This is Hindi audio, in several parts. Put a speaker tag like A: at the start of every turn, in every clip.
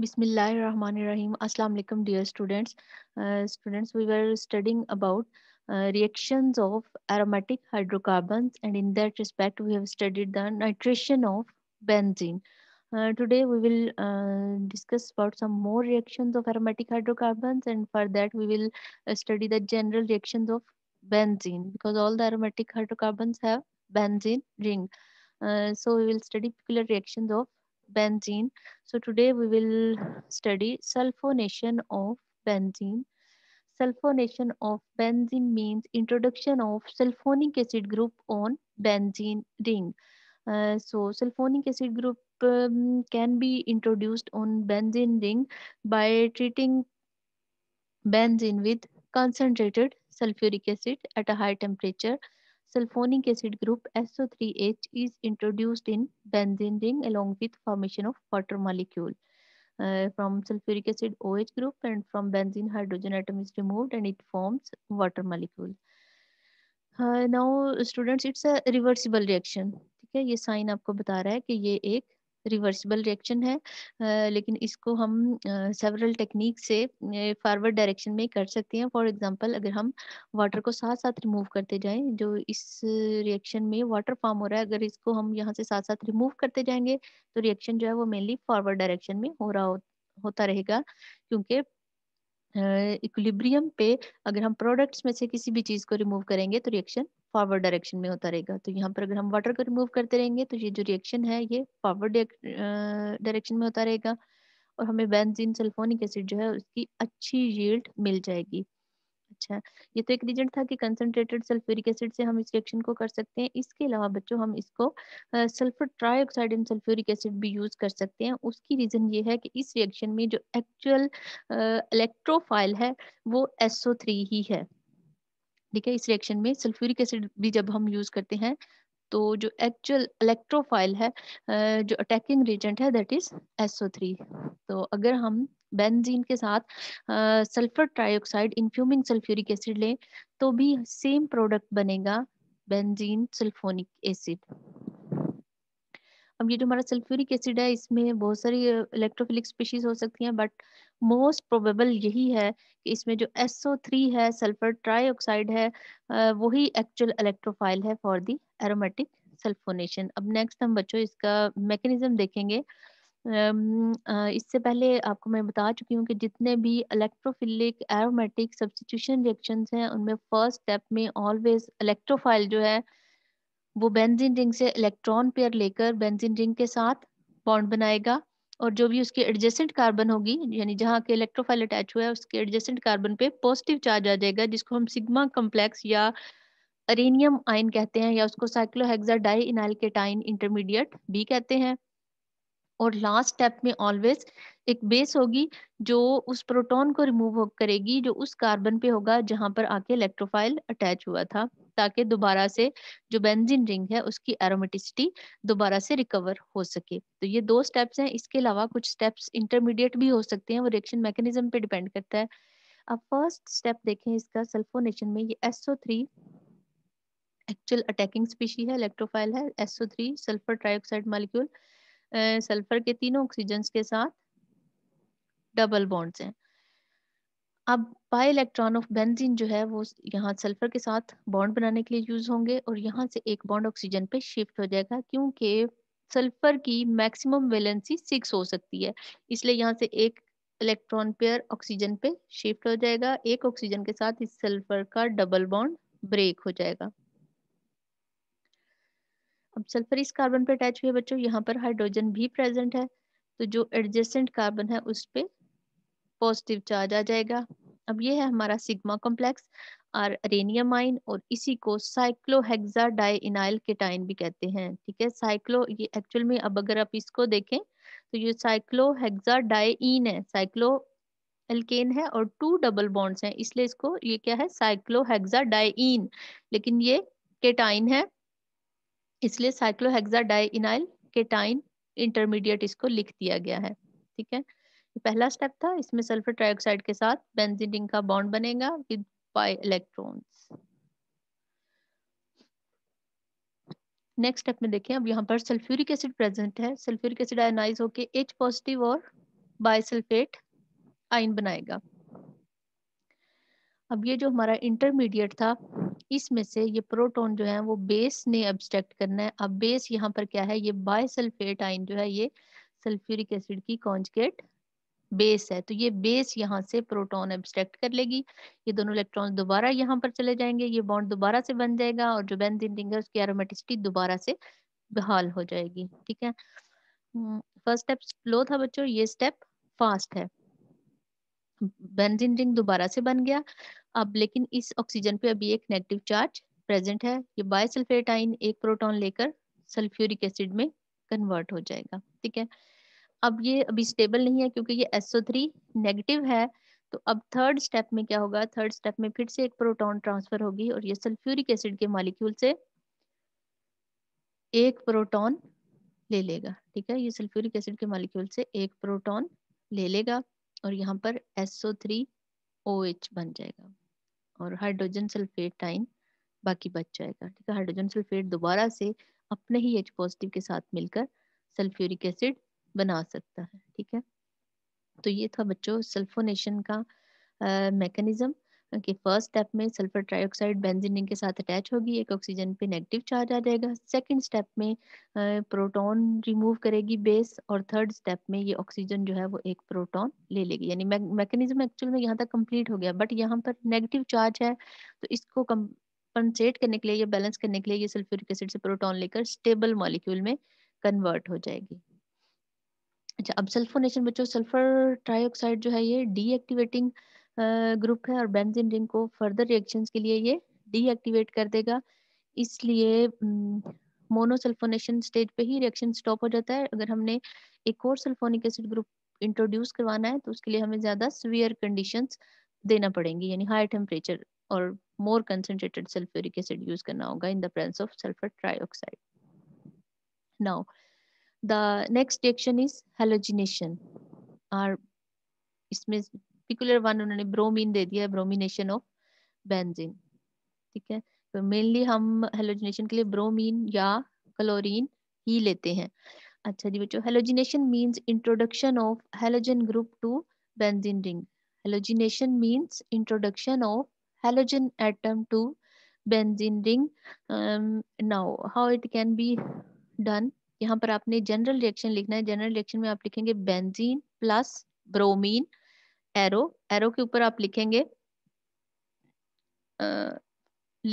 A: Bismillahirrahmanirrahim. Assalamu alaikum, dear students. Uh, students, we were studying about uh, reactions of aromatic hydrocarbons, and in that respect, we have studied the nitration of benzene. Uh, today, we will uh, discuss about some more reactions of aromatic hydrocarbons, and for that, we will uh, study the general reactions of benzene because all the aromatic hydrocarbons have benzene ring. Uh, so, we will study particular reactions of benzene. So today we will study sulfonation of benzene. Sulfonation of benzene means introduction of sulfonic acid group on benzene ring. Uh, so sulfonic acid group um, can be introduced on benzene ring by treating benzene with concentrated sulfuric acid at a high temperature sulfonic acid group SO3H is introduced in benzene ring along with formation of water molecule. Uh, from sulfuric acid OH group and from benzene hydrogen atom is removed and it forms water molecule. Uh, now students it's a reversible reaction. ठीक है ये साइन आपको बता रहा है कि ये एक रिवर्सिबल रिएक्शन है लेकिन इसको हम सेवरल टेक्निक से फॉरवर्ड डायरेक्शन में कर सकते हैं फॉर एग्जांपल अगर हम वाटर को साथ साथ रिमूव करते जाएं जो इस रिएक्शन में वाटर फॉर्म हो रहा है अगर इसको हम यहाँ से साथ साथ रिमूव करते जाएंगे तो रिएक्शन जो है वो मेनली फॉरवर्ड डायरेक्शन में हो रहा हो, होता रहेगा क्योंकि इक्विलिब्रियम पे अगर हम प्रोडक्ट्स में से किसी भी चीज को रिमूव करेंगे तो रिएक्शन फॉरवर्ड डायरेक्शन में होता रहेगा तो यहाँ पर अगर हम वाटर को रिमूव करते रहेंगे तो ये जो रिएक्शन है ये फॉरवर्ड डायरेक्शन में होता रहेगा और हमें बेंजीन सल्फोनिक एसिड जो है उसकी अच्छी यील्ड मिल जाएगी अच्छा ये तो एक रीजन था कि कंसनट्रेटेड सल्फ्यूरिक एसिड से हम इस रिएक्शन को कर सकते हैं इसके अलावा बच्चों हम इसको sulphur trioxide and sulphuric acid भी यूज़ कर सकते हैं उसकी रीज़न ये है कि इस रिएक्शन में जो एक्चुअल इलेक्ट्रोफाइल है वो एसओ थ्री ही है ठीक है इस रिएक्शन में सल्फ्यूरिक एसिड भी जब हम यूज करते हैं तो जो एक्चुअल इलेक्ट्रोफाइल है जो अटैकिंग रेजेंट है दैट इज SO3 तो अगर हम बेंजीन के साथ sulphur trioxide in fuming sulphuric acid लें तो भी सेम प्रोडक्ट बनेगा बेंजीन सल्फोनिक एसिड अब ये जो हमारा सल्फ्यूरिक एसिड है इसमें बहुत सारी इलेक्ट्रोफिलिक स्पीशीज हो सकती हैं बट मोस्ट प्रोबेबल यही है कि इसमें जो SO3 है सल्फर ट्राईऑक्साइड है वही एक्चुअल इलेक्ट्रोफाइल है फॉर दी एरोमेटिक सल्फोनेशन अब नेक्स्ट हम बच्चों इसका मैकेनिज्म देखेंगे इससे पहले आपको मैं बता चुकी हूँ कि जितने भी इलेक्ट्रोफिलिक एरोमेटिक सब्सटीट्यूशन रिएक्शंस हैं उनमें फर्स्ट स्टेप में ऑलवेज इलेक्ट्रोफाइल जो है वो बेंजीन रिंग से इलेक्ट्रॉन पेयर लेकर बेंजीन रिंग के साथ बॉन्ड बनाएगा और जो भी उसकी एडजेसेंट कार्बन होगी यानी जहाँ के इलेक्ट्रोफाइल अटैच हुआ है उसके एडजेसेंट कार्बन पे पॉजिटिव चार्ज आ जाएगा जिसको हम सिग्मा कम्प्लेक्स या अरेनियम आयन कहते हैं या उसको cyclohexadienyl cation intermediate भी कहते हैं और लास्ट स्टेप में ऑलवेज एक बेस होगी जो उस प्रोटॉन को रिमूव करेगी जो उस कार्बन पे होगा जहां पर आके इलेक्ट्रोफाइल अटैच हुआ था ताकि दोबारा से जो बेंजीन रिंग है उसकी एरोमेटिसिटी दोबारा से रिकवर हो सके तो ये दो स्टेप्स हैं इसके अलावा कुछ स्टेप्स इंटरमीडिएट भी हो सकते हैं वो रिएक्शन मैकेनिज्म पे डिपेंड करता है अब फर्स्ट स्टेप देखें इसका सल्फोनेशन में ये SO three actual attacking species है इलेक्ट्रोफाइल है SO three sulphur trioxide molecule sulphur के तीनों ऑक्सीजन के साथ डबल बॉन्ड्स हैं अब बाई इलेक्ट्रॉन ऑफ बेंजीन जो है वो यहाँ सल्फर के साथ बॉन्ड बनाने के लिए यूज होंगे और यहाँ से एक बॉन्ड ऑक्सीजन पे शिफ्ट हो जाएगा क्योंकि सल्फर की मैक्सिमम वैलेंसी सिक्स हो सकती है इसलिए यहाँ से एक इलेक्ट्रॉन पेयर ऑक्सीजन पे शिफ्ट हो जाएगा एक ऑक्सीजन के साथ इस सल्फर का डबल बॉन्ड ब्रेक हो जाएगा अब सल्फर इस कार्बन पे अटैच हुए बच्चों यहाँ पर हाइड्रोजन भी प्रेजेंट है तो जो एडजेसेंट कार्बन है उस पर पॉजिटिव चार्ज आ जाएगा अब ये है हमारा सिग्मा कॉम्प्लेक्स और अरेनियम आइन और इसी को साइक्लोहेक्सा डाइनाइल केटाइन भी कहते हैं ठीक है साइक्लो ये एक्चुअल में अब अगर आप इसको देखें तो ये साइक्लोहेक्सा डाइन है साइक्लो एल्केन है और टू डबल बॉन्ड्स हैं इसलिए इसको ये क्या है साइक्लोहेक्सा डाइन लेकिन ये केटाइन है इसलिए साइक्लोहेक्सा डाइनाइल केटाइन इंटरमीडिएट इसको लिख दिया गया है ठीक है ये पहला स्टेप था इसमें सल्फर ट्राइऑक्साइड के साथ बेंजीन का बॉन्ड बनेगा with pi electrons next step में देखें अब यहाँ पर सल्फ्यूरिक एसिड प्रेजेंट है सल्फ्यूरिक एसिड आयनाइज होके एच पॉजिटिव और बायसल्फेट आयन बनाएगा अब ये जो हमारा इंटरमीडिएट था इसमें से ये प्रोटॉन जो है वो बेस ने एब्स्ट्रैक्ट करना है अब बेस यहाँ पर क्या है ये बायसल्फेट आयन जो है ये सल्फ्यूरिक एसिड की कॉन्जगेट बेस है तो ये बेस यहाँ से प्रोटॉन एब्सट्रैक्ट कर लेगी ये दोनों इलेक्ट्रॉन दोबारा यहाँ पर चले जाएंगे ये बॉन्ड दोबारा से बन जाएगा और जो बेंजीन है उसकी एरोमेटिसिटी दोबारा से बहाल हो जाएगी ठीक है फर्स्ट स्टेप स्लो था बच्चों ये स्टेप फास्ट है बेंजीन रिंग दोबारा से बन गया अब लेकिन इस ऑक्सीजन पे अभी एक नेगेटिव चार्ज प्रेजेंट है ये बायसल्फेट आइन एक प्रोटॉन लेकर सल्फ्यूरिक एसिड में कन्वर्ट हो जाएगा ठीक है अब ये अभी स्टेबल नहीं है क्योंकि ये SO3 नेगेटिव है तो अब थर्ड स्टेप में क्या होगा थर्ड स्टेप में फिर से एक प्रोटॉन ट्रांसफर होगी और ये सल्फ्यूरिक एसिड के मॉलिक्यूल से एक प्रोटॉन ले लेगा ठीक है ये सल्फ्यूरिक एसिड के मॉलिक्यूल से एक प्रोटॉन ले लेगा और यहाँ पर SO3 OH बन जाएगा और हाइड्रोजन सल्फेट आइन बाकी बच जाएगा ठीक है हाइड्रोजन सल्फेट दोबारा से अपने ही एच पॉजिटिव के साथ मिलकर सल्फ्यूरिक एसिड बना सकता है ठीक है तो ये था बच्चों सल्फोनेशन का मैकेनिज्म कि फर्स्ट स्टेप में सल्फर ट्राइऑक्साइड बेंजीनिंग के साथ अटैच होगी एक ऑक्सीजन पे नेगेटिव चार्ज आ जाएगा सेकंड स्टेप में प्रोटॉन रिमूव करेगी बेस और थर्ड स्टेप में ये ऑक्सीजन जो है वो एक प्रोटॉन ले लेगी यानी मैकेनिज्म एक्चुअल में यहाँ तक कंप्लीट हो गया बट यहाँ पर नेगेटिव चार्ज है तो इसको कंपनसेट करने के लिए या बैलेंस करने के लिए ये सल्फ्यूरिक एसिड से प्रोटोन लेकर स्टेबल मॉलिक्यूल में कन्वर्ट हो जाएगी अच्छा अब सल्फोनेशन बच्चों सल्फर ट्राइऑक्साइड जो है ये डीएक्टिवेटिंग ग्रुप है और बेंजीन रिंग को फर्दर रिएक्शन के लिए ये डीएक्टिवेट कर देगा इसलिए मोनोसल्फोनेशन स्टेज पे ही रिएक्शन स्टॉप हो जाता है अगर हमने एक और सल्फोनिक एसिड ग्रुप इंट्रोड्यूस करवाना है तो उसके लिए हमें ज्यादा सिवियर कंडीशंस देना पड़ेंगी यानी हाई टेम्परेचर और more concentrated sulphuric acid use करना होगा in the presence of sulphur trioxide now The next reaction is halogenation और इसमें पर्टिकुलर वन उन्होंने ब्रोमीन दे दिया ब्रोमिनेशन ऑफ बेंजीन ठीक है तो मेनली हम हेलोजिनेशन के लिए ब्रोमीन या क्लोरीन ही लेते हैं अच्छा जी बच्चों halogenation means introduction of halogen group to benzene ring halogenation means introduction of halogen atom to benzene ring um, now how it can be done यहाँ पर आपने जनरल रिएक्शन लिखना है जनरल रिएक्शन में आप लिखेंगे benzene plus bromine arrow arrow के ऊपर आप लिखेंगे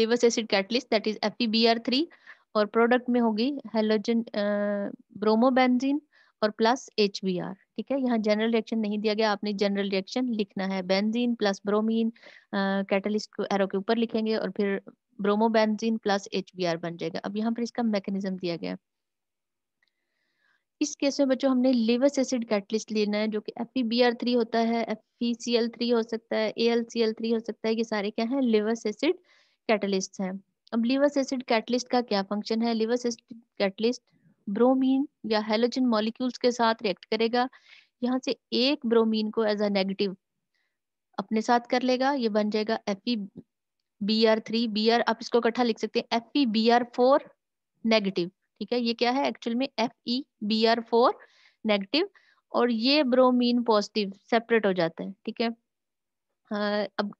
A: Lewis acid catalyst that is F three और प्रोडक्ट में होगी हेलोजन ब्रोमोबेंजीन और प्लस एच बी आर ठीक है यहाँ जनरल रिएक्शन नहीं दिया गया आपने जनरल रिएक्शन लिखना है बेंजीन प्लस ब्रोमीन कैटलिस्ट को एरो के ऊपर लिखेंगे और फिर bromobenzene plus H B R बन जाएगा अब यहाँ पर इसका मैकेनिज्म दिया गया है इस केस में बच्चों हमने लिवस एसिड कैटलिस्ट लेना है जो कि एफ थ्री e होता है एफ थ्री e हो सकता है ए थ्री हो सकता है ये सारे क्या है लिवस एसिड कैटलिस्ट हैं अब लिवस एसिड कैटलिस्ट का क्या फंक्शन है लिवस एसिड कैटलिस्ट ब्रोमीन या हेलोजन मॉलिक्यूल्स के साथ रिएक्ट करेगा यहाँ से एक ब्रोमीन को एज अ नेगेटिव अपने साथ कर लेगा ये बन जाएगा F B R three B R आप इसको इकट्ठा लिख सकते हैं F B R four negative ठीक है ये क्या है एक्चुअल में F E B R four negative और ये ब्रोमीन पॉजिटिव सेपरेट हो जाता है ठीक है अब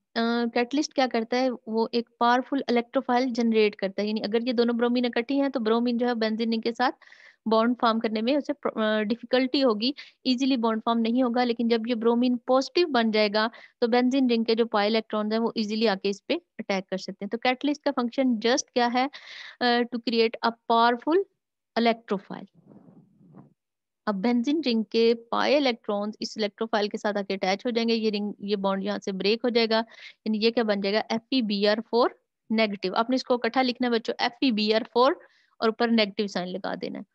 A: कैटलिस्ट क्या करता है वो एक पावरफुल इलेक्ट्रोफाइल जनरेट करता है यानी अगर ये दोनों ब्रोमीन इकट्ठी हैं तो ब्रोमीन जो है बेंजीन के साथ बॉन्ड फॉर्म करने में उसे डिफिकल्टी होगी इजीली बॉन्ड फॉर्म नहीं होगा लेकिन जब ये ब्रोमीन पॉजिटिव बन जाएगा तो बेंजीन रिंग के जो पाई इलेक्ट्रॉन है वो इजीली आके इस पे अटैक कर सकते हैं तो कैटलिस्ट का फंक्शन जस्ट क्या है to create a powerful electrophile अब बेंजीन रिंग के पाए इलेक्ट्रॉन इस इलेक्ट्रोफाइल के साथ आके अटैच हो जाएंगे ये रिंग ये बॉन्ड यहाँ से ब्रेक हो जाएगा यानी ये क्या बन जाएगा एफ फोर नेगेटिव आपने इसको इकट्ठा लिखना बच्चों एफ फोर e और ऊपर नेगेटिव साइन लगा देना है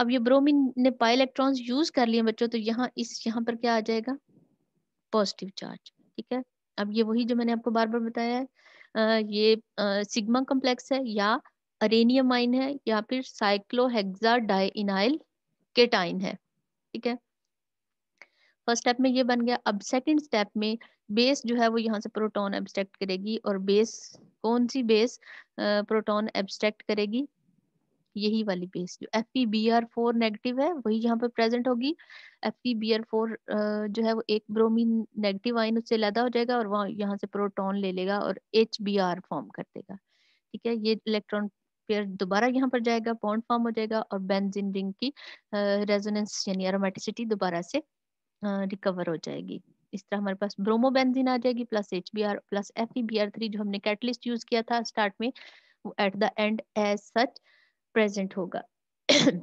A: अब ये ब्रोमीन ने पाई इलेक्ट्रॉन्स यूज कर लिए बच्चों तो यहाँ इस यहाँ पर क्या आ जाएगा पॉजिटिव चार्ज ठीक है अब ये वही जो मैंने आपको बार बार बताया है आ, ये सिग्मा कॉम्प्लेक्स है या अरेनियम आइन है या फिर साइक्लोहेक्सा डाइनाइल केटाइन है ठीक है फर्स्ट स्टेप में ये बन गया अब सेकंड स्टेप में बेस जो है वो यहाँ से प्रोटॉन एब्स्ट्रैक्ट करेगी और बेस कौन सी बेस प्रोटॉन एब्स्ट्रैक्ट करेगी यही वाली बेस जो F P B R four negative है वही यहाँ पे प्रेजेंट होगी F P B R four जो है वो एक ब्रोमीन नेगेटिव आइन उससे लदा हो जाएगा और वहाँ यहाँ से प्रोटोन ले लेगा और एच बी आर फॉर्म कर देगा ठीक है ये इलेक्ट्रॉन पेयर दोबारा यहाँ पर जाएगा पॉन्ड फॉर्म हो जाएगा और बेंजिन रिंग की रेजोनेंस यानी एरोमेटिसिटी दोबारा से रिकवर हो जाएगी इस तरह हमारे पास ब्रोमोबेंजीन आ जाएगी plus H B R plus F E B R three जो हमने कैटलिस्ट यूज किया था स्टार्ट में वो at the end as such present होगा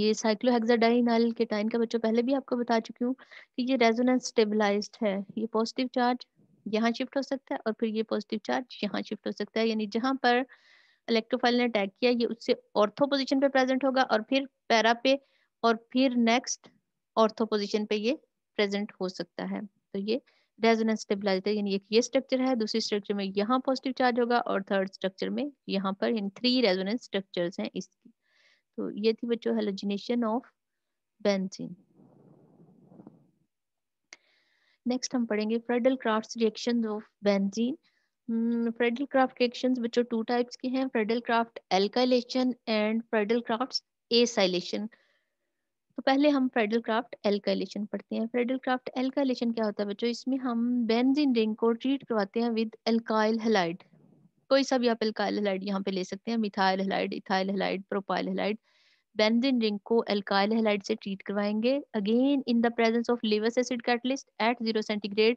A: ये साइक्लोहेक्साडाइनल केटाइन का बच्चों पहले भी आपको बता चुकी हूँ कि ये रेजोनेंस स्टेबलाइज्ड है ये पॉजिटिव चार्ज यहाँ शिफ्ट हो सकता है और फिर ये पॉजिटिव चार्ज यहाँ शिफ्ट हो सकता है यानी जहाँ पर इलेक्ट्रोफाइल ने अटैक किया ये उससे ऑर्थो पोजिशन पे प्रेजेंट होगा और फिर पैरा पे और फिर नेक्स्ट ऑर्थो पोजिशन पे ये प्रेजेंट हो सकता है तो ये रेजोनेंस स्टेबिलाईजर यानी एक ये स्ट्रक्चर है दूसरी स्ट्रक्चर में यहाँ पॉजिटिव चार्ज होगा और थर्ड स्ट्रक्चर में यहाँ पर इन थ्री रेजोनेंस स्ट्रक्चर्स हैं इसकी तो ये थी बच्चों हेलोजिनेशन ऑफ बेंजीन नेक्स्ट हम पढ़ेंगे Friedel Crafts reaction of benzene Friedel Crafts reaction बच्चों टू टाइप्स के हैं Friedel Crafts alkylation and Friedel Crafts acylation तो पहले हम फ्रेडल क्राफ्ट एल्काइलेशन पढ़ते हैं फ्रेडल क्राफ्ट एल्काइलेशन क्या होता है बच्चों इसमें हम बेंजीन रिंग को ट्रीट करवाते हैं विद एल्काइल हेलाइड कोई सा भी आप एल्काइल हेलाइड यहाँ पे ले सकते हैं methyl halide ethyl halide propyl halide benzene ring को एल्काइल हेलाइड से ट्रीट करवाएंगे again in the presence of Lewis acid catalyst at zero centigrade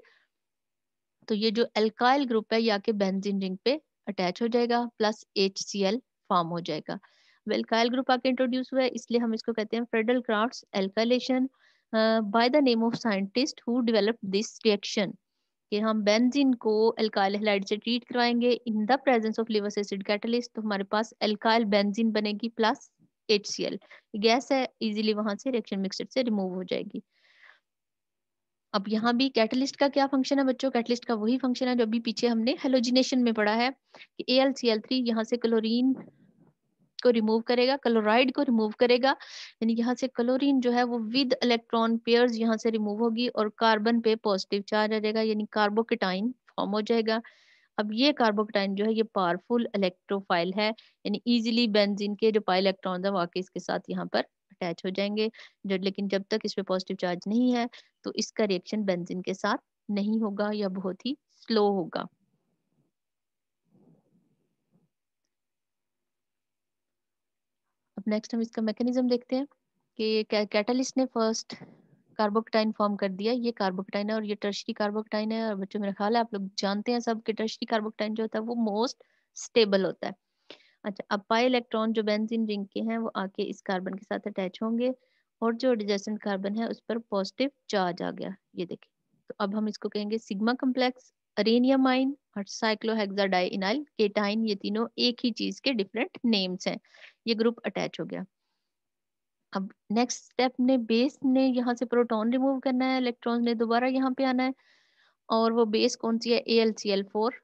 A: तो ये जो एल्काइल ग्रुप है ये आके बेंजीन रिंग पे अटैच हो जाएगा प्लस एच फॉर्म हो जाएगा वेलकाइल ग्रुप आके इंट्रोड्यूस हुआ है इसलिए हम इसको कहते हैं Friedel Crafts alkylation by the name of scientist who develop this reaction कि हम बेंजीन को एल्काइल हेलाइड से ट्रीट करवाएंगे in the presence of Lewis acid catalyst तो हमारे पास अल्काइल बेंजीन बनेगी प्लस HCl गैस है इजीली वहां से रिएक्शन मिक्सचर से रिमूव हो जाएगी अब यहाँ भी कैटलिस्ट का क्या फंक्शन है बच्चों कैटलिस्ट का वही फंक्शन है जो अभी पीछे हमने हेलोजिनेशन में पढ़ा है कि AlCl3 यहां से क्लोरीन को रिमूव करेगा क्लोराइड को रिमूव करेगा यानी यहाँ से क्लोरीन जो है वो विद इलेक्ट्रॉन पेयर यहाँ से रिमूव होगी और कार्बन पे पॉजिटिव चार्ज आ जाएगा यानी कार्बोकेटाइन फॉर्म हो जाएगा अब ये कार्बोकेटाइन जो है ये पावरफुल इलेक्ट्रोफाइल है यानी इजीली बेंजीन के जो पाई इलेक्ट्रॉन है वाकई इसके साथ यहाँ पर अटैच हो जाएंगे जब लेकिन जब तक इस पर पॉजिटिव चार्ज नहीं है तो इसका रिएक्शन बेंजीन के साथ नहीं होगा या बहुत ही स्लो होगा अब नेक्स्ट हम इसका मैकेनिज्म देखते हैं कि कैटलिस्ट ने फर्स्ट कार्बोक्टाइन फॉर्म कर दिया ये कार्बोक्टाइन है और ये टर्शरी कार्बोक्टाइन है और बच्चों मेरा ख्याल है आप लोग जानते हैं सब कि टर्शरी कार्बोक्टाइन जो होता है वो मोस्ट स्टेबल होता है अच्छा अब पाई इलेक्ट्रॉन जो बेंजीन रिंग के हैं वो आके इस कार्बन के साथ अटैच होंगे और जो एडजेसेंट कार्बन है उस पर पॉजिटिव चार्ज आ गया ये देखिए तो अब हम इसको कहेंगे सिग्मा कम्प्लेक्स अरेनियमाइन और साइक्लोहेक्साडाइनाइल केटाइन ये तीनों एक ही चीज के डिफरेंट नेम्स हैं ये ग्रुप अटैच हो गया अब नेक्स्ट स्टेप ने बेस ने यहाँ से प्रोटॉन रिमूव करना है इलेक्ट्रॉन ने दोबारा यहाँ पे आना है और वो बेस कौन सी है A L C L four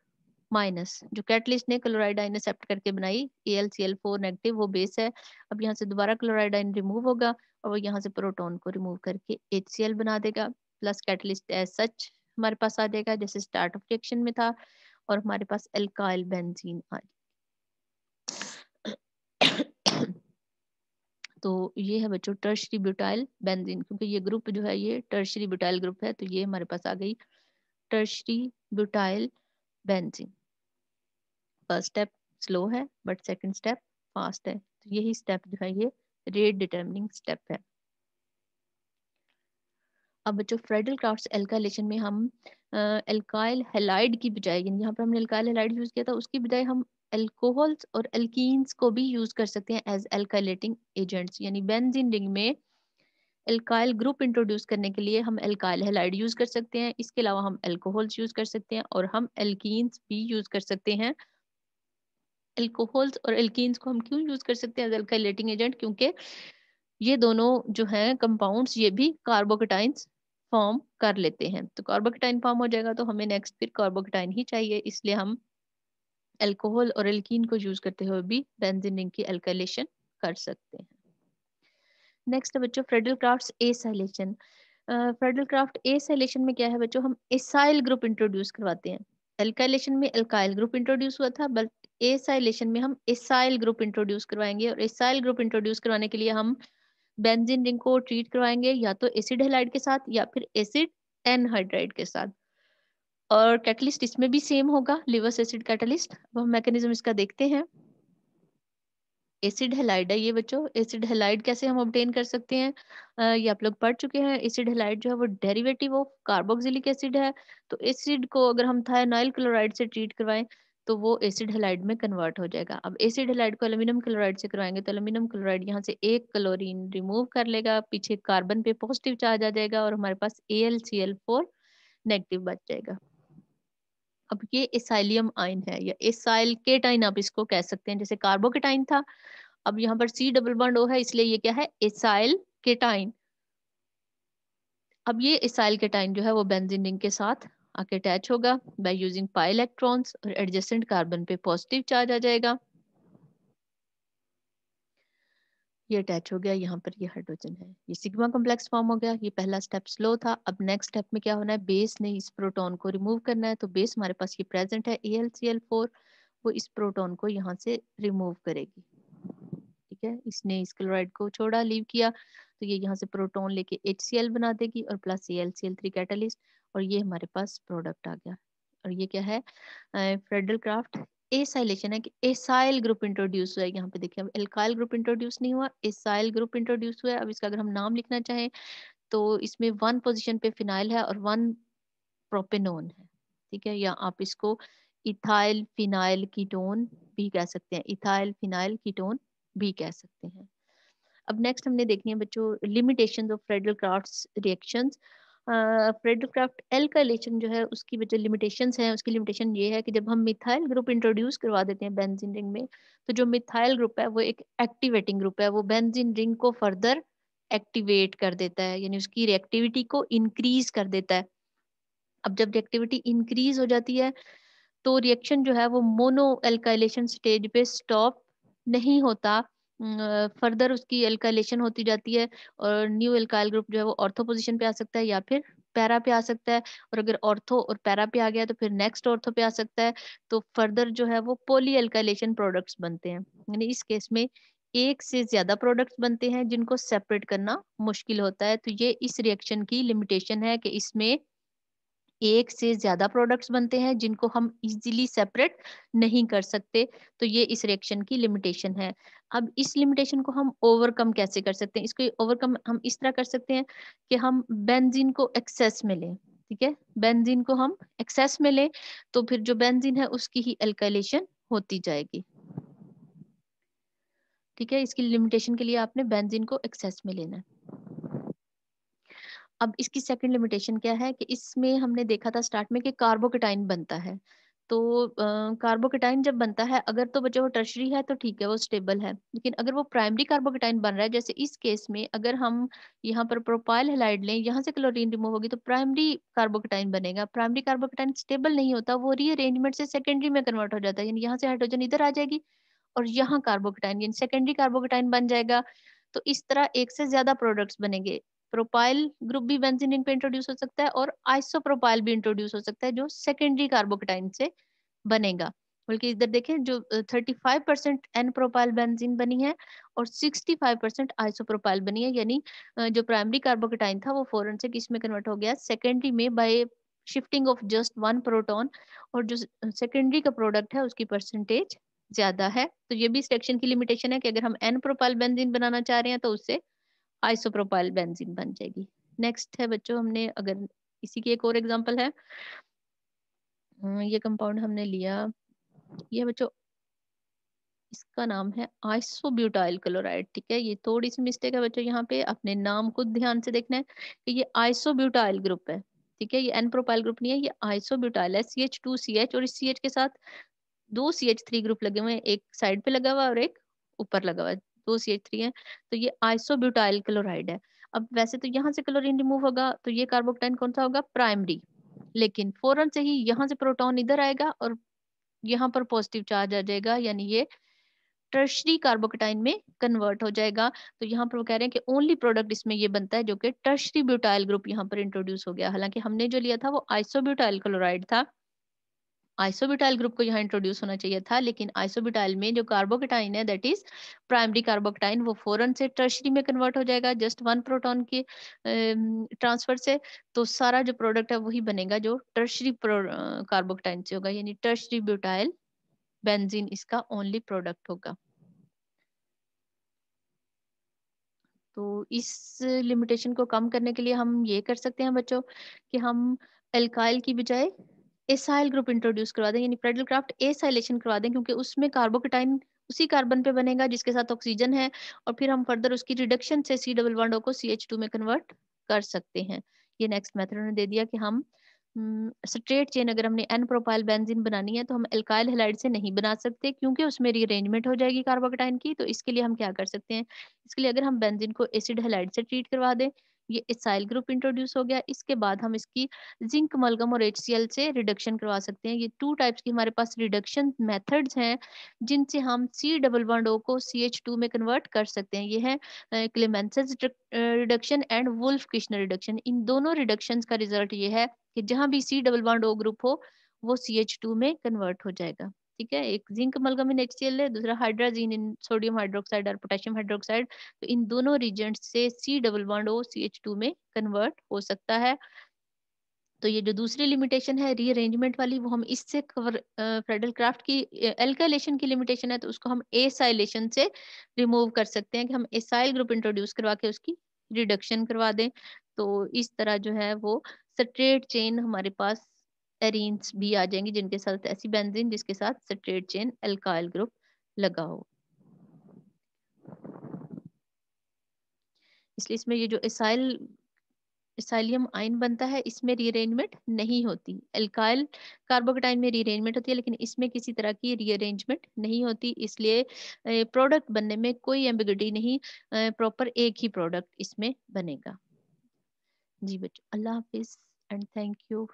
A: minus जो कैटलिस्ट ने क्लोराइडाइन एक्सेप्ट करके बनाई A L C L four negative वो बेस है अब यहाँ से दोबारा क्लोराइडाइन रिमूव होगा और वो यहाँ से प्रोटोन को रिमूव करके एच सी एल बना देगा प्लस कैटलिस्ट एज सच हमारे पास आ जाएगा जैसे स्टार्ट ऑफ रिएक्शन में था और हमारे पास एल्काइल बेंजीन आ तो ये है बच्चों टर्शरी ब्यूटाइल बेंजीन क्योंकि ये ग्रुप जो है ये टर्शरी ब्यूटाइल ग्रुप है तो ये हमारे पास आ गई tertiary butyl benzene first step slow है बट सेकंड स्टेप फास्ट है तो यही स्टेप जो है ये रेट डिटर्मिनिंग स्टेप है अब बच्चों फ्रेडल क्राफ्ट एल्कालेशन में हम एल्काइल हेलाइड की बजाय यहाँ पर हमने एल्काइल हेलाइड यूज़ किया था उसकी बजाय हम एल्कोहल्स और एल्कीन्स को भी यूज़ कर सकते हैं एज एल्काइलेटिंग एजेंट्स यानी बेंजीन रिंग में एल्काइल ग्रुप इंट्रोड्यूस करने के लिए हम एल्काइल हेलाइड यूज़ कर सकते हैं इसके अलावा हम एल्कोहल्स यूज़ कर सकते हैं और हम एल्कीन्स भी यूज़ कर सकते हैं एल्कोहल्स और एल्कीन्स को हम क्यों यूज़ कर सकते हैं एज एल्काइलेटिंग एजेंट क्योंकि ये दोनों जो हैं कंपाउंड्स ये भी कार्बोकेटाइन फॉर्म कर लेते हैं तो कार्बोकेटाइन फॉर्म हो जाएगा तो हमें नेक्स्ट फिर कार्बोकेटाइन ही चाहिए इसलिए हम एल्कोहल और एल्किन को यूज करते हुए भी बेंजीन रिंग की एल्कलेशन कर सकते हैं नेक्स्ट है बच्चों Friedel Crafts acylation Friedel Crafts acylation में क्या है बच्चों हम एसाइल ग्रुप इंट्रोड्यूस करवाते हैं एल्काइलेशन में एल्काइल ग्रुप इंट्रोड्यूस हुआ था बट एसाइलेशन में हम एसाइल ग्रुप इंट्रोड्यूस करवाएंगे और एसाइल ग्रुप इंट्रोड्यूस करवाने के लिए हम बेंजीन रिंग को ट्रीट करवाएंगे या तो एसिड हेलाइड के साथ या फिर एसिड एनहाइड्राइड के साथ और कैटलिस्ट इसमें भी सेम होगा लिवर्स एसिड कैटलिस्ट अब हम मैकेनिज्म इसका देखते हैं एसिड हेलाइड है ये बच्चों एसिड हेलाइड कैसे हम ऑब्टेन कर सकते हैं ये आप लोग पढ़ चुके हैं एसिड हेलाइड जो है वो डेरिवेटिव ऑफ कार्बोक्सिलिक एसिड है तो एसिड को अगर हम थायनाइल क्लोराइड से ट्रीट करवाएं तो वो एसिड हेलाइड में कन्वर्ट हो जाएगा अब एसिड हेलाइड को एल्यूमिनियम क्लोराइड से करवाएंगे तो एल्यूमिनियम क्लोराइड यहाँ से एक क्लोरीन रिमूव कर लेगा पीछे कार्बन पे पॉजिटिव चार्ज आ जाएगा और हमारे पास A L C L four negative बच जाएगा अब ये एसाइलियम आयन है या एसाइल केटाइन आप इसको कह सकते हैं जैसे कार्बोकेटाइन था अब यहाँ पर सी डबल बॉन्ड ओ है इसलिए ये क्या है एसाइल केटाइन अब ये एसाइल केटाइन जो है वो बेंजीन रिंग के साथ आके अटैच होगा बाय यूजिंग पाई इलेक्ट्रॉन्स और एडजेसेंट कार्बन पे पॉजिटिव चार्ज आ जाएगा ये अटैच हो गया यहाँ पर ये हाइड्रोजन है ये सिग्मा कॉम्प्लेक्स फॉर्म हो गया ये पहला स्टेप स्लो था अब नेक्स्ट स्टेप में क्या होना है बेस ने इस प्रोटॉन को रिमूव करना है तो बेस हमारे पास ये प्रेजेंट है AlCl4 वो इस प्रोटॉन को यहाँ से रिमूव करेगी ठीक है इसने इस क्लोराइड को छोड़ा लीव किया तो ये यहाँ से प्रोटोन लेके HCl बना देगी और प्लस AlCl3 कैटलिस्ट और ये हमारे पास प्रोडक्ट आ गया और ये क्या है फेडरल क्राफ्ट एसाइलेशन है कि एसाइल ग्रुप इंट्रोड्यूस हुआ है यहाँ पे देखिए अब एल्काइल ग्रुप इंट्रोड्यूस नहीं हुआ एसाइल ग्रुप इंट्रोड्यूस हुआ है अब इसका अगर हम नाम लिखना चाहें तो इसमें वन पोजीशन पे फिनाइल है और वन प्रोपेनोन है ठीक है या आप इसको इथाइल फिनाइल कीटोन भी कह सकते हैं इथाइल फिनाइल कीटोन भी कह सकते हैं अब नेक्स्ट हमने देखनी है बच्चों limitation of Friedel Crafts reactions Friedel Crafts alkylation जो है उसकी जो लिमिटेशन है उसकी लिमिटेशन ये है कि जब हम मिथाइल ग्रुप इंट्रोड्यूस करवा देते हैं बेंजीन रिंग में तो जो मिथाइल ग्रुप है वो एक एक्टिवेटिंग ग्रुप है वो बेंजीन रिंग को फर्दर एक्टिवेट कर देता है यानी उसकी रिएक्टिविटी को इंक्रीज कर देता है अब जब रिएक्टिविटी इंक्रीज हो जाती है तो रिएक्शन जो है वो मोनो एल्काइलेशन स्टेज पे स्टॉप नहीं होता फर्दर उसकी एल्काइलेशन होती जाती है और न्यू एल्काइल ग्रुप जो है वो ऑर्थो पोजिशन पे आ सकता है या फिर पैरा पे आ सकता है और अगर ऑर्थो और पैरा पे आ गया तो फिर नेक्स्ट ऑर्थो पे आ सकता है तो फर्दर जो है वो पोली एल्काइलेशन प्रोडक्ट्स बनते हैं यानी इस केस में एक से ज्यादा प्रोडक्ट्स बनते हैं जिनको सेपरेट करना मुश्किल होता है तो ये इस रिएक्शन की लिमिटेशन है कि इसमें एक से ज्यादा प्रोडक्ट्स बनते हैं जिनको हम इजीली सेपरेट नहीं कर सकते तो ये इस रिएक्शन की लिमिटेशन है अब इस लिमिटेशन को हम ओवरकम कैसे कर सकते हैं इसको ओवरकम हम इस तरह कर सकते हैं कि हम बेंजीन को एक्सेस में लें ठीक है बेंजीन को हम एक्सेस में लें तो फिर जो बेंजीन है उसकी ही एल्कलेशन होती जाएगी ठीक है इसकी लिमिटेशन के लिए आपने बेंजीन को एक्सेस में लेना है अब इसकी सेकंड लिमिटेशन क्या है कि इसमें हमने देखा था स्टार्ट में कि कार्बोकेटाइन बनता है तो कार्बोकेटाइन जब बनता है अगर तो बच्चा वो टर्शरी है तो ठीक है वो स्टेबल है लेकिन अगर वो प्राइमरी कार्बोकेटाइन बन रहा है जैसे इस केस में अगर हम यहाँ पर प्रोपाइल हेलाइड लें यहाँ से क्लोरीन रिमूव होगी तो प्राइमरी कार्बोकेटाइन बनेगा प्राइमरी कार्बोकेटाइन स्टेबल नहीं होता वो रीअरेंजमेंट से सेकेंडरी में कन्वर्ट हो जाता है यानी यहाँ से हाइड्रोजन इधर आ जाएगी और यहाँ कार्बोकेटाइन यानी सेकेंडरी कार्बोकेटाइन बन जाएगा तो इस तरह एक से ज्यादा प्रोडक्ट्स बनेंगे प्रोपाइल ग्रुप भी बेंजीनिन पे इंट्रोड्यूस हो सकता है और आइसोप्रोपाइल भी इंट्रोड्यूस हो सकता है जो सेकेंडरी कार्बोकेटाइन से बनेगा बल्कि इधर देखें जो 35 परसेंट एन प्रोपाइल बेंजीन बनी है और 65 परसेंट आइसोप्रोपाइल बनी है यानी जो प्राइमरी कार्बोकेटाइन था वो फोरन से किस में कन्वर्ट हो गया सेकेंडरी में by shifting of just one proton और जो सेकेंडरी का प्रोडक्ट है उसकी परसेंटेज ज्यादा है तो ये भी सिलेक्शन की लिमिटेशन है कि अगर हम एन प्रोपाइल बेंजीन बनाना चाह रहे हैं तो उससे आइसोप्रोपाइल बेंजीन बन जाएगी नेक्स्ट है बच्चों हमने अगर इसी की एक और एग्जांपल है हम्म, ये कंपाउंड हमने लिया ये बच्चों इसका नाम है आइसोब्यूटाइल क्लोराइड ठीक है ये थोड़ी सी मिस्टेक है बच्चों यहाँ पे अपने नाम को ध्यान से देखना है कि ये आइसोब्यूटाइल ग्रुप है ठीक है ये एन प्रोपाइल ग्रुप नहीं है ये आइसोब्यूटाइल है C H two C H और इस सी एच के साथ दो सी एच थ्री ग्रुप लगे हुए हैं एक साइड पे लगा हुआ और एक ऊपर लगा हुआ दो सी एच थ्री है तो ये आइसोब्यूटाइल क्लोराइड है अब वैसे तो यहाँ से क्लोरीन रिमूव होगा तो ये कार्बोक्टाइन कौन सा होगा प्राइमरी लेकिन फौरन से ही यहाँ से प्रोटॉन इधर आएगा और यहाँ पर पॉजिटिव चार्ज आ जाएगा यानी ये टर्शरी कार्बोकटाइन में कन्वर्ट हो जाएगा तो यहाँ पर वो कह रहे हैं कि ओनली प्रोडक्ट इसमें ये बनता है जो कि टर्शरी ब्यूटाइल ग्रुप यहाँ पर इंट्रोड्यूस हो गया हालांकि हमने जो लिया था वो आइसोब्यूटाइल क्लोराइड था आइसोबिटाइल ग्रुप को यहाँ इंट्रोड्यूस होना चाहिए था लेकिन आइसोबिटाइल में जो कार्बोकेटाइन है दैट इज प्राइमरी कार्बोकेटाइन वो फोरन से टर्शरी में कन्वर्ट हो जाएगा जस्ट वन प्रोटॉन के ट्रांसफर से तो सारा जो प्रोडक्ट है वही बनेगा जो टर्शरी कार्बोकेटाइन से होगा यानी टर्शरी ब्यूटाइल बेंजीन इसका ओनली प्रोडक्ट होगा तो इस लिमिटेशन को कम करने के लिए हम ये कर सकते हैं बच्चों कि हम अल्काइल की बजाय एसाइल ग्रुप इंट्रोड्यूस करवा दें यानी प्रेडल क्राफ्ट एसाइलेशन करवा दें क्योंकि उसमें कार्बोकेटाइन उसी कार्बन पे बनेगा जिसके साथ ऑक्सीजन है और फिर हम फर्दर उसकी रिडक्शन से सी डबल वनडो को सी एच टू में कन्वर्ट कर सकते हैं ये नेक्स्ट मेथड उन्होंने दे दिया कि हम स्ट्रेट हम्म, चेन अगर हमने एन प्रोपाइल बेंजीन बनानी है तो हम एल्काइल हेलाइड से नहीं बना सकते क्योंकि उसमें रीअरेंजमेंट हो जाएगी कार्बोकेटाइन की तो इसके लिए हम क्या कर सकते हैं इसके लिए अगर हम बेंजीन को एसिड हेलाइड से ट्रीट करवा दें ये एसाइल ग्रुप इंट्रोड्यूस हो गया इसके बाद हम इसकी जिंक मलगम और एच से रिडक्शन करवा सकते हैं ये टू टाइप्स की हमारे पास रिडक्शन मेथड्स हैं जिनसे हम सी डबल वन ओ को सी एच टू में कन्वर्ट कर सकते हैं ये है Clemmensen reduction and Wolff Kishner reduction इन दोनों रिडक्शन का रिजल्ट ये है कि जहाँ भी C double one O group हो वो सी एच टू में कन्वर्ट हो जाएगा ठीक है एक जिंक मलगम इन एच है दूसरा हाइड्राजीन इन सोडियम हाइड्रोक्साइड और पोटेशियम हाइड्रोक्साइड तो इन दोनों रीजन से C double bond O C H two में कन्वर्ट हो सकता है तो ये जो दूसरी लिमिटेशन है रीअरेंजमेंट वाली वो हम इससे कवर फेडरल क्राफ्ट की एल्काइलेशन की लिमिटेशन है तो उसको हम एसाइलेशन से रिमूव कर सकते हैं कि हम एसाइल ग्रुप इंट्रोड्यूस करवा के उसकी रिडक्शन करवा दें तो इस तरह जो है वो स्ट्रेट चेन हमारे पास एरिन्स भी आ जाएंगी जिनके साथ ऐसी बेंजीन जिसके साथ स्ट्रेट चेन एल्काइल ग्रुप लगा हो इसलिए इसमें ये जो एसाइल एसाइलियम आयन बनता है इसमें रीअरेंजमेंट नहीं होती एल्काइल कार्बोकेटाइन में रीअरेंजमेंट होती है लेकिन इसमें किसी तरह की रीअरेंजमेंट नहीं होती इसलिए प्रोडक्ट बनने में कोई एम्बिगिटी नहीं प्रॉपर एक ही प्रोडक्ट इसमें बनेगा जी बच्चों अल्लाह हाफिज एंड थैंक यू